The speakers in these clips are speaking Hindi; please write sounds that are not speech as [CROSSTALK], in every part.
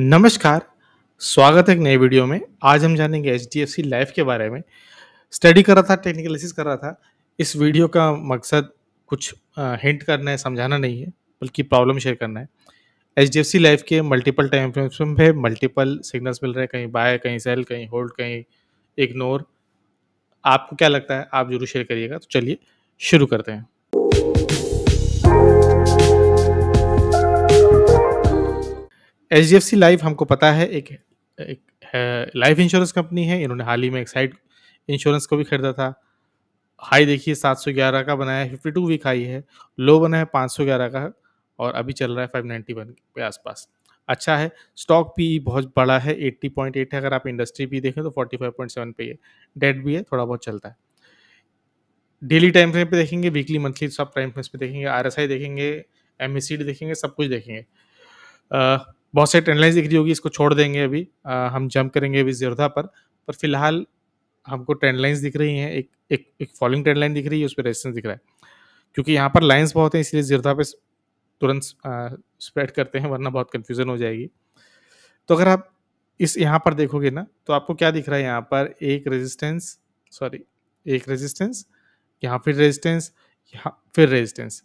नमस्कार स्वागत है एक नए वीडियो में आज हम जानेंगे H D F C life के बारे में स्टडी कर रहा था टेक्निकल एसिस कर रहा था इस वीडियो का मकसद कुछ हिंट करना है समझाना नहीं है बल्कि प्रॉब्लम शेयर करना है H D F C life के मल्टीपल टाइम फ्रेम्स में है मल्टीपल सिग्नल्स मिल रहे हैं कहीं बाय कहीं सेल कहीं होल्ड कहीं इग्नोर आपको क्या लगता है आप जरूर शेयर करिएगा तो चलिए शुरू करते हैं H D F C life हमको पता है एक एक लाइफ इंश्योरेंस कंपनी है इन्होंने हाल ही में एक साइड इंश्योरेंस को भी खरीदा था हाई देखिए 711 का बनाया है फिफ्टी टू वीक हाई है लो बना है 511 का और अभी चल रहा है 591 के आसपास अच्छा है स्टॉक भी e बहुत बड़ा है 80.8 है अगर आप इंडस्ट्री भी e देखें तो 45.7 पे है डेट भी है थोड़ा बहुत चलता है डेली टाइम फ्रेम पे देखेंगे वीकली मंथली सब टाइम फ्रेम पे देखेंगे आर देखेंगे एम e देखेंगे सब कुछ देखेंगे बहुत सारी ट्रेंड लाइन दिख रही होगी इसको छोड़ देंगे अभी आ, हम जंप करेंगे अभी जीरोधा पर पर फिलहाल हमको ट्रेंड लाइन्स दिख रही हैं एक एक एक फॉलिंग ट्रेंड लाइन दिख रही है उस पर रेजिस्टेंस दिख रहा है क्योंकि यहाँ पर लाइन्स बहुत हैं इसलिए जीरोधा पे तुरंत स्प्रेड करते हैं वरना बहुत कन्फ्यूज़न हो जाएगी तो अगर आप इस यहाँ पर देखोगे ना तो आपको क्या दिख रहा है यहाँ पर एक रेजिस्टेंस सॉरी एक रेजिस्टेंस यहाँ फिर रेजिस्टेंस यहाँ फिर रेजिस्टेंस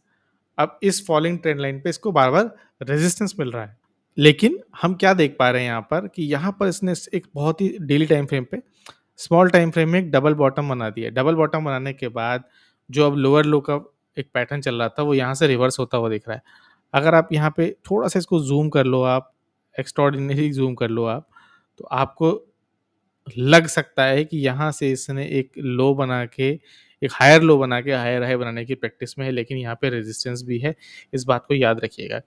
अब इस फॉलिंग ट्रेंड लाइन पे इसको बार बार रेजिस्टेंस मिल रहा है लेकिन हम क्या देख पा रहे हैं यहाँ पर कि यहाँ पर इसने एक बहुत ही डेली टाइम फ्रेम पे स्मॉल टाइम फ्रेम में एक डबल बॉटम बना दिया डबल बॉटम बनाने के बाद जो अब लोअर लो का एक पैटर्न चल रहा था वो यहाँ से रिवर्स होता हुआ दिख रहा है अगर आप यहाँ पे थोड़ा सा इसको जूम कर लो आप एक्स्ट्रॉडिनरी जूम कर लो आप तो आपको लग सकता है कि यहाँ से इसने एक लो बना के एक हायर लो बना के हायर हाई बनाने की प्रैक्टिस में है लेकिन यहाँ पे रेजिस्टेंस भी है इस बात को याद रखिएगा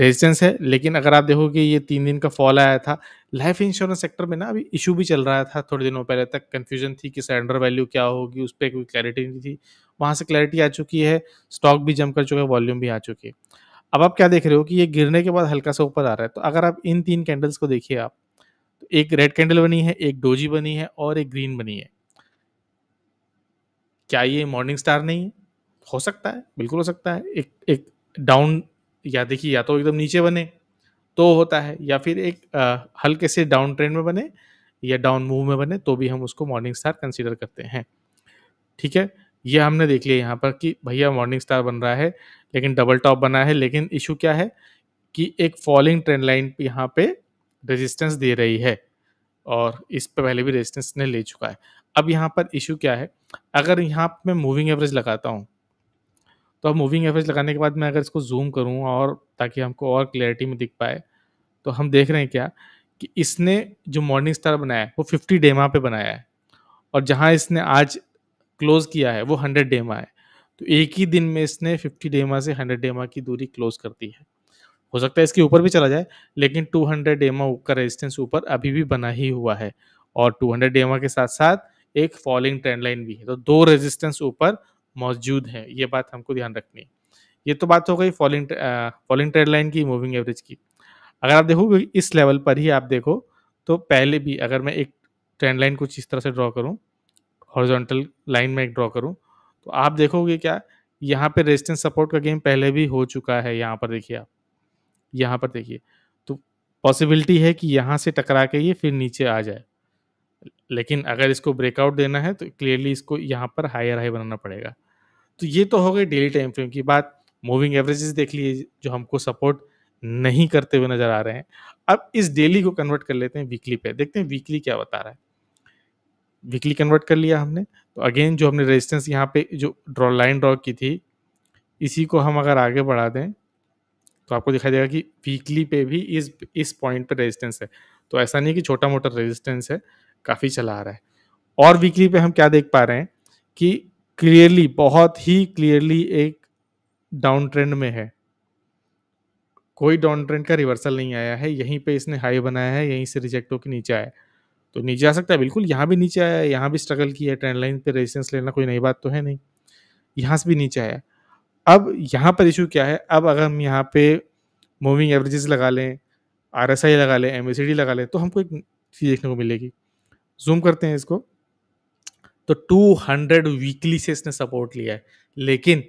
रेजिस्टेंस है लेकिन अगर आप देखोगे ये तीन दिन का फॉल आया था लाइफ इंश्योरेंस सेक्टर में ना अभी इशू भी चल रहा था थोड़े दिनों पहले तक कन्फ्यूजन थी कि सरेंडर वैल्यू क्या होगी उस पर कोई क्लैरिटी नहीं थी वहाँ से क्लैरिटी आ चुकी है स्टॉक भी जम कर चुका है वॉल्यूम भी आ चुकी है अब आप क्या देख रहे हो कि ये गिरने के बाद हल्का सा ऊपर आ रहा है तो अगर आप इन तीन कैंडल्स को देखिए आप तो एक रेड कैंडल बनी है एक डोजी बनी है और एक ग्रीन बनी है क्या ये मॉर्निंग स्टार नहीं है हो सकता है बिल्कुल हो सकता है एक एक डाउन या देखिए या तो एकदम नीचे बने तो होता है या फिर एक हल्के से डाउन ट्रेंड में बने या डाउन मूव में बने तो भी हम उसको मॉर्निंग स्टार कंसिडर करते हैं ठीक है ये हमने देख लिया यहाँ पर कि भैया मॉर्निंग स्टार बन रहा है लेकिन डबल टॉप बना है लेकिन इशू क्या है कि एक फॉलिंग ट्रेंड लाइन यहाँ पे रेजिस्टेंस दे रही है और इस पर पहले भी रेजिस्टेंस ने ले चुका है अब यहाँ पर इशू क्या है अगर यहाँ मैं मूविंग एवरेज लगाता हूँ तो अब मूविंग एवरेज लगाने के बाद मैं अगर इसको जूम करूँ और ताकि हमको और क्लैरिटी में दिख पाए तो हम देख रहे हैं क्या कि इसने जो मॉर्निंग स्टार बनाया है वो फिफ्टी डेमा पे बनाया है और जहाँ इसने आज क्लोज किया है वो हंड्रेड डेमा है तो एक ही दिन में इसने फिफ्टी डेमा से हंड्रेड डेमा की दूरी क्लोज कर दी है हो सकता है इसके ऊपर भी चला जाए लेकिन टू हंड्रेड डेमा का रेजिस्टेंस ऊपर अभी भी बना ही हुआ है और टू हंड्रेड डेमा के साथ साथ एक फॉलिंग ट्रेंड लाइन भी है तो दो रेजिस्टेंस ऊपर मौजूद हैं ये बात हमको ध्यान रखनी है ये तो बात हो गई फॉलिंग फॉलिंग ट्रेड लाइन की मूविंग एवरेज की अगर आप देखोगे इस लेवल पर ही आप देखो तो पहले भी अगर मैं एक ट्रेंड लाइन कुछ इस तरह से ड्रॉ करूँ हॉरिजॉन्टल लाइन में एक ड्रॉ करूँ तो आप देखोगे क्या यहाँ पे रेजिस्टेंस सपोर्ट का गेम पहले भी हो चुका है यहाँ पर देखिए आप यहाँ पर देखिए तो पॉसिबिलिटी है कि यहाँ से टकरा के ये फिर नीचे आ जाए लेकिन अगर इसको ब्रेकआउट देना है तो क्लियरली इसको यहाँ पर हायर हाई बनाना पड़ेगा तो ये तो हो गई डेली टाइम फ्रेम की बात मूविंग एवरेजेस देख लिए जो हमको सपोर्ट नहीं करते हुए नजर आ रहे हैं अब इस डेली को कन्वर्ट कर लेते हैं वीकली पे देखते हैं वीकली क्या बता रहा है वीकली कन्वर्ट कर लिया हमने तो अगेन जो हमने रेजिस्टेंस यहाँ पे जो ड्रॉ लाइन ड्रॉ की थी इसी को हम अगर आगे बढ़ा दें तो आपको दिखाई देगा कि वीकली पे भी इस इस पॉइंट पर रेजिस्टेंस है तो ऐसा नहीं कि छोटा मोटा रेजिस्टेंस है काफ़ी चला आ रहा है और वीकली पे हम क्या देख पा रहे हैं कि क्लियरली बहुत ही क्लियरली एक डाउन ट्रेंड में है कोई डाउन ट्रेंड का रिवर्सल नहीं आया है यहीं पे इसने हाई बनाया है यहीं से रिजेक्ट होकर नीचे आया तो नीचे आ सकता है बिल्कुल यहाँ भी नीचे आया यहाँ भी स्ट्रगल किया है ट्रेंड लाइन पे रेजिस्टेंस लेना कोई नई बात तो है नहीं यहाँ से भी नीचे आया अब यहाँ पर इशू क्या है अब अगर हम यहाँ पे मूविंग एवरेजेस लगा लें आर लगा लें एम लगा लें तो हमको एक चीज़ देखने को मिलेगी जूम करते हैं इसको तो 200 वीकली से इसने सपोर्ट लिया है लेकिन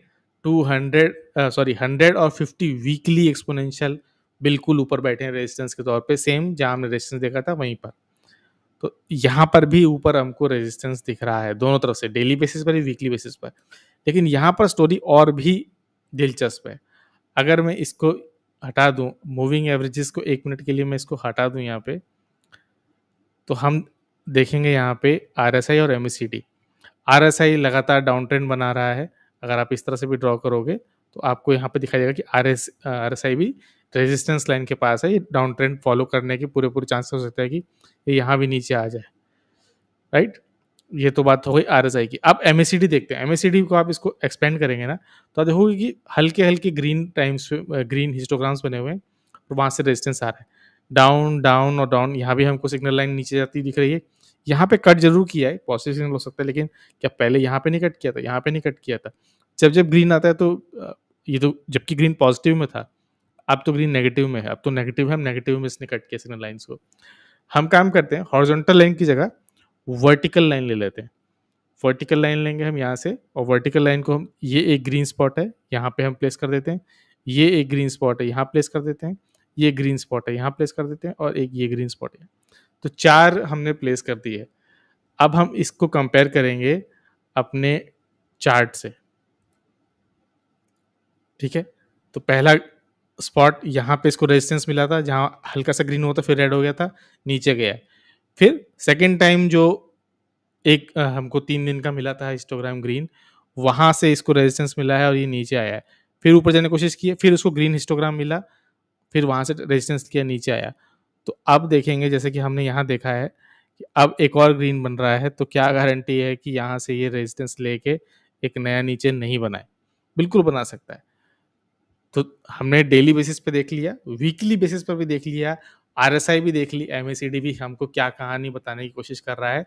200 सॉरी हंड्रेड 100 और 50 वीकली एक्सपोनेंशियल बिल्कुल ऊपर बैठे हैं रेजिस्टेंस के तौर पे सेम जहाँ हमने रेजिस्टेंस देखा था वहीं पर तो यहाँ पर भी ऊपर हमको रेजिस्टेंस दिख रहा है दोनों तरफ से डेली बेसिस पर वीकली बेसिस पर लेकिन यहाँ पर स्टोरी और भी दिलचस्प है अगर मैं इसको हटा दूँ मूविंग एवरेजेस को एक मिनट के लिए मैं इसको हटा दूँ यहाँ पे तो हम देखेंगे यहाँ पे आर एस आई और एम आर एस आई लगातार डाउन ट्रेंड बना रहा है अगर आप इस तरह से भी ड्रॉ करोगे तो आपको यहाँ पे दिखाई देगा कि R S R S I भी रेजिस्टेंस लाइन के पास है ये डाउन ट्रेंड फॉलो करने के पूरे पूरे चांस हो सकता है कि ये यहाँ भी नीचे आ जाए राइट ये तो बात हो गई आर एस आई की अब एम एस सी डी देखते हैं एम एस सी डी को आप इसको एक्सपेंड करेंगे ना तो आप देखोगे कि हल्के हल्के ग्रीन टाइम्स ग्रीन हिस्टोग्राम्स बने हुए हैं और तो वहाँ से रेजिस्टेंस आ रहा है डाउन डाउन और डाउन यहाँ भी हमको सिग्नल लाइन नीचे जाती दिख रही है यहाँ पे कट जरूर किया है पॉजिटिव हो सकता है लेकिन क्या पहले यहाँ पे नहीं कट किया था यहाँ पे नहीं कट किया था जब जब ग्रीन आता है तो ये तो जबकि ग्रीन पॉजिटिव में था अब तो ग्रीन नेगेटिव में है अब तो नेगेटिव है हम नेगेटिव में इसने कट किया सिग्नल लाइन्स को हम काम करते हैं हॉर्जोंटल लाइन की जगह वर्टिकल लाइन ले लेते हैं वर्टिकल लाइन लेंगे हम यहाँ से और वर्टिकल लाइन को हम ये एक ग्रीन स्पॉट है यहाँ पे हम प्लेस कर देते हैं ये एक ग्रीन स्पॉट है यहाँ प्लेस कर देते हैं ये ग्रीन स्पॉट है यहाँ प्लेस कर देते हैं और एक ये ग्रीन स्पॉट है तो चार हमने प्लेस कर दिए अब हम इसको कंपेयर करेंगे अपने चार्ट से ठीक है तो पहला स्पॉट यहाँ पे इसको रेजिस्टेंस मिला था जहाँ हल्का सा ग्रीन हुआ था फिर रेड हो गया था नीचे गया फिर सेकेंड टाइम जो एक हमको तीन दिन का मिला था हिस्टोग्राम ग्रीन वहाँ से इसको रेजिस्टेंस मिला है और ये नीचे आया है फिर ऊपर जाने की कोशिश की फिर उसको ग्रीन हिस्टोग्राम मिला फिर वहाँ से रेजिस्टेंस किया नीचे आया तो अब देखेंगे जैसे कि हमने यहाँ देखा है कि अब एक और ग्रीन बन रहा है तो क्या गारंटी है कि यहाँ से ये रेजिस्टेंस लेके एक नया नीचे नहीं बनाए बिल्कुल बना सकता है तो हमने डेली बेसिस पे देख लिया वीकली बेसिस पर भी देख लिया आर भी देख ली एम भी हमको क्या कहानी बताने की कोशिश कर रहा है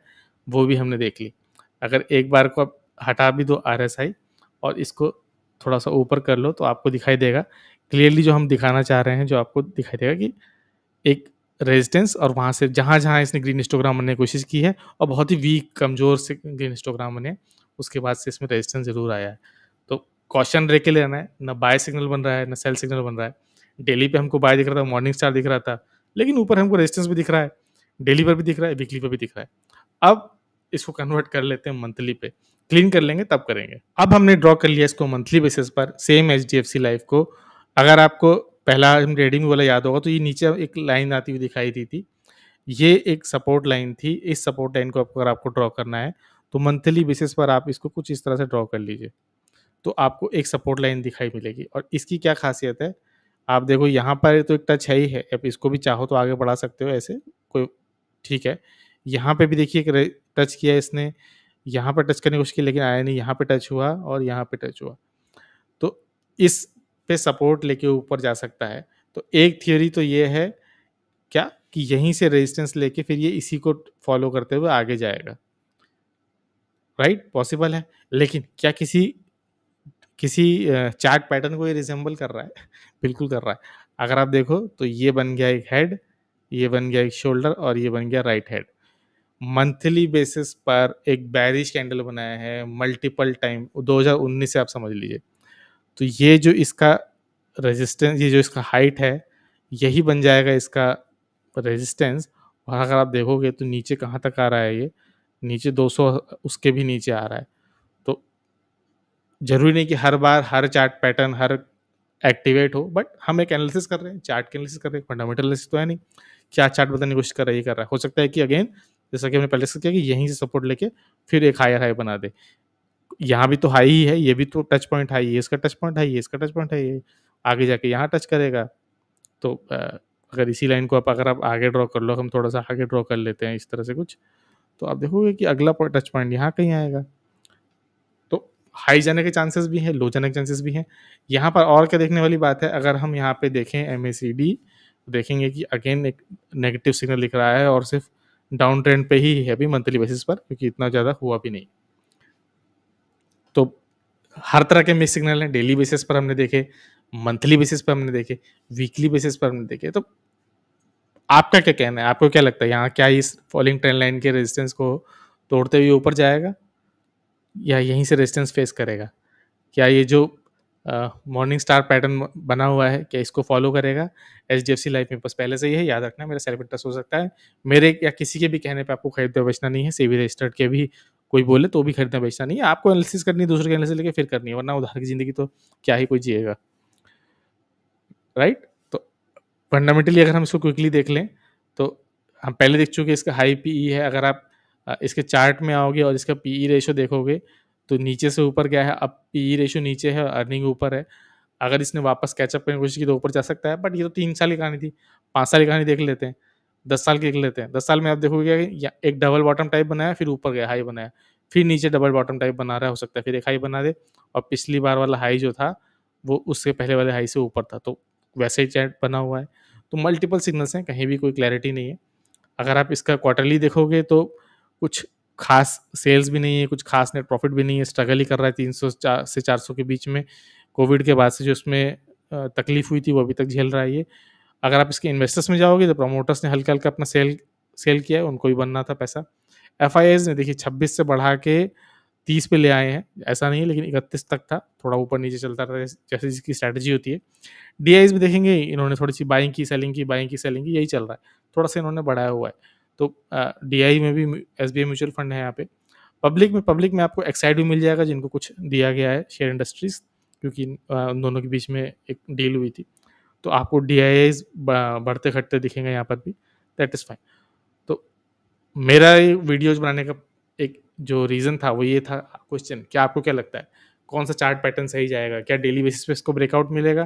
वो भी हमने देख ली अगर एक बार को आप हटा भी दो आर और इसको थोड़ा सा ऊपर कर लो तो आपको दिखाई देगा क्लियरली जो हम दिखाना चाह रहे हैं जो आपको दिखाई देगा कि एक रेजिस्टेंस और वहाँ से जहाँ जहाँ इसने ग्रीन हिस्टोग्राम बनने की कोशिश की है और बहुत ही वीक कमज़ोर से ग्रीन हिस्टोग्राम बने उसके बाद से इसमें रेजिस्टेंस ज़रूर आया है तो कॉशन रे के लेना है ना बाय सिग्नल बन रहा है ना सेल सिग्नल बन रहा है डेली पे हमको बाय दिख रहा था मॉर्निंग स्टार दिख रहा था लेकिन ऊपर हमको रेजिस्टेंस भी दिख रहा है डेली पर भी दिख रहा है वीकली पर भी दिख रहा है अब इसको कन्वर्ट कर लेते हैं मंथली पे क्लीन कर लेंगे तब करेंगे अब हमने ड्रॉ कर लिया इसको मंथली बेसिस पर same H D F C life को अगर आपको पहला हम रेडिंग वाला याद होगा तो ये नीचे एक लाइन आती हुई दिखाई दी थी ये एक सपोर्ट लाइन थी इस सपोर्ट लाइन को अगर आपको ड्रॉ करना है तो मंथली बेसिस पर आप इसको कुछ इस तरह से ड्रॉ कर लीजिए तो आपको एक सपोर्ट लाइन दिखाई मिलेगी और इसकी क्या खासियत है आप देखो यहाँ पर तो एक टच है ही है आप इसको भी चाहो तो आगे बढ़ा सकते हो ऐसे कोई ठीक है यहाँ पे भी देखिए टच किया इसने यहाँ पर टच करने की कोशिश की लेकिन आया नहीं यहाँ पे टच हुआ और यहाँ पे टच हुआ तो इस पे सपोर्ट लेके ऊपर जा सकता है तो एक थियोरी तो ये है क्या कि यहीं से रेजिस्टेंस लेके फिर ये इसी को फॉलो करते हुए आगे जाएगा राइट right? पॉसिबल है लेकिन क्या किसी किसी चार्ट पैटर्न को ये रिजेंबल कर रहा है [LAUGHS] बिल्कुल कर रहा है अगर आप देखो तो ये बन गया एक हेड ये बन गया एक शोल्डर और ये बन गया राइट हेड मंथली बेसिस पर एक बैरिश कैंडल बनाया है मल्टीपल टाइम 2019 से आप समझ लीजिए तो ये जो इसका रेजिस्टेंस ये जो इसका हाइट है यही बन जाएगा इसका रेजिस्टेंस और अगर आप देखोगे तो नीचे कहाँ तक आ रहा है ये नीचे 200 उसके भी नीचे आ रहा है तो ज़रूरी नहीं कि हर बार हर चार्ट पैटर्न हर एक्टिवेट हो बट हम एक एनालिसिस कर रहे हैं चार्ट के एनालिसिस कर रहे हैं फंडामेंटल एनालिसिस तो है नहीं क्या चार्ट बताने की कोशिश कर रहा है ये कर रहा है हो सकता है कि अगेन जैसा कि हमने पहले से किया कि यहीं से सपोर्ट लेके फिर एक हायर हाई बना दे यहाँ भी तो हाई ही है ये भी तो टच पॉइंट हाई है इसका टच पॉइंट हाई है इसका टच पॉइंट हाई है आगे जाके यहाँ टच करेगा तो अगर इसी लाइन को आप अगर आप आगे ड्रॉ कर लो हम थोड़ा सा आगे ड्रॉ कर लेते हैं इस तरह से कुछ तो आप देखोगे कि अगला टच पॉइंट यहाँ कहीं आएगा तो हाई जाने के चांसेस भी हैं लो जाने के चांसेस भी हैं यहाँ पर और क्या देखने वाली बात है अगर हम यहाँ पे देखें एम देखेंगे कि अगेन एक नेगेटिव सिग्नल दिख रहा है और सिर्फ डाउन ट्रेंड पे ही है अभी मंथली बेसिस पर क्योंकि इतना ज़्यादा हुआ भी नहीं हर तरह के मिस सिग्नल हैं डेली बेसिस पर हमने देखे मंथली बेसिस पर हमने देखे वीकली बेसिस पर हमने देखे तो आपका क्या कहना है आपको क्या लगता है यहाँ क्या इस फॉलिंग ट्रेन लाइन के रेजिस्टेंस को तोड़ते हुए ऊपर जाएगा या यहीं से रेजिस्टेंस फेस करेगा क्या ये जो मॉर्निंग स्टार पैटर्न बना हुआ है क्या इसको फॉलो करेगा H D F C life में बस पहले से ही है याद रखना मेरा सेल्फ इंटरेस्ट हो सकता है मेरे या किसी के भी कहने पे आपको खरीदते बचना नहीं है सीवी रजिस्टर्ड के भी कोई बोले तो भी खरीदना बेचना नहीं है आपको एनालिसिस करनी है दूसरे के एनालिसिस लेके फिर करनी है वरना उधार की ज़िंदगी तो क्या ही कोई जिएगा राइट तो फंडामेंटली अगर हम इसको क्विकली देख लें तो हम पहले देख चुके इसका हाई पीई e है अगर आप इसके चार्ट में आओगे और इसका पीई रेशो e देखोगे तो नीचे से ऊपर क्या है अब पीई रेशो e नीचे है अर्निंग ऊपर है अगर इसने वापस कैचअप करने की कोशिश की तो ऊपर जा सकता है बट ये तो तीन साल की कहानी थी पाँच साल की कहानी देख लेते हैं दस साल के की लेते हैं दस साल में आप देखोगे एक डबल बॉटम टाइप बनाया फिर ऊपर गया हाई बनाया फिर नीचे डबल बॉटम टाइप बना रहा हो सकता है फिर एक हाई बना दे और पिछली बार वाला हाई जो था वो उससे पहले वाले हाई से ऊपर था तो वैसे ही चैट बना हुआ है तो मल्टीपल सिग्नल्स हैं कहीं भी कोई क्लैरिटी नहीं है अगर आप इसका क्वार्टरली देखोगे तो कुछ खास सेल्स भी नहीं है कुछ खास नेट प्रॉफिट भी नहीं है स्ट्रगल ही कर रहा है तीन सौ से चार सौ के बीच में कोविड के बाद से जो उसमें तकलीफ हुई थी वो अभी तक झेल रहा है ये अगर आप इसके इन्वेस्टर्स में जाओगे तो प्रमोटर्स ने हल्का हल्का अपना सेल सेल किया है उनको भी बनना था पैसा एफ ने देखिए छब्बीस से बढ़ा के तीस पे ले आए हैं ऐसा नहीं है लेकिन इकतीस तक था थोड़ा ऊपर नीचे चलता रहा जैसे जिसकी स्ट्रैटेजी होती है डी भी देखेंगे इन्होंने थोड़ी सी बाइंग की सेलिंग की बाइंग की सेलिंग की यही चल रहा है थोड़ा सा इन्होंने बढ़ाया हुआ है तो डी में भी एस म्यूचुअल फंड है यहाँ पे पब्लिक में पब्लिक में आपको एक्साइड भी मिल जाएगा जिनको कुछ दिया गया है शेयर इंडस्ट्रीज क्योंकि उन दोनों के बीच में एक डील हुई थी तो आपको डी आई बढ़ते घटते दिखेंगे यहाँ पर भी दैट इज़ फाइन तो मेरा वीडियोज बनाने का एक जो रीज़न था वो ये था क्वेश्चन क्या आपको क्या लगता है कौन सा चार्ट पैटर्न सही जाएगा क्या डेली बेसिस पे इसको ब्रेकआउट मिलेगा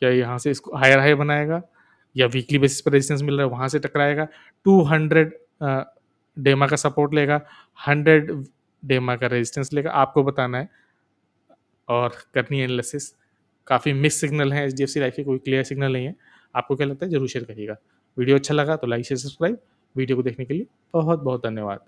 क्या यहाँ से इसको हायर हाई बनाएगा या वीकली बेसिस पर रेजिस्टेंस मिल रहा है वहाँ से टकराएगा टू हंड्रेड डेमा का सपोर्ट लेगा हंड्रेड डेमा का रेजिस्टेंस लेगा आपको बताना है और करनी है एनालिसिस काफ़ी मिस सिग्नल हैं H D F C life के कोई क्लियर सिग्नल नहीं है आपको क्या लगता है जरूर शेयर करिएगा वीडियो अच्छा लगा तो लाइक शेयर सब्सक्राइब वीडियो को देखने के लिए बहुत बहुत धन्यवाद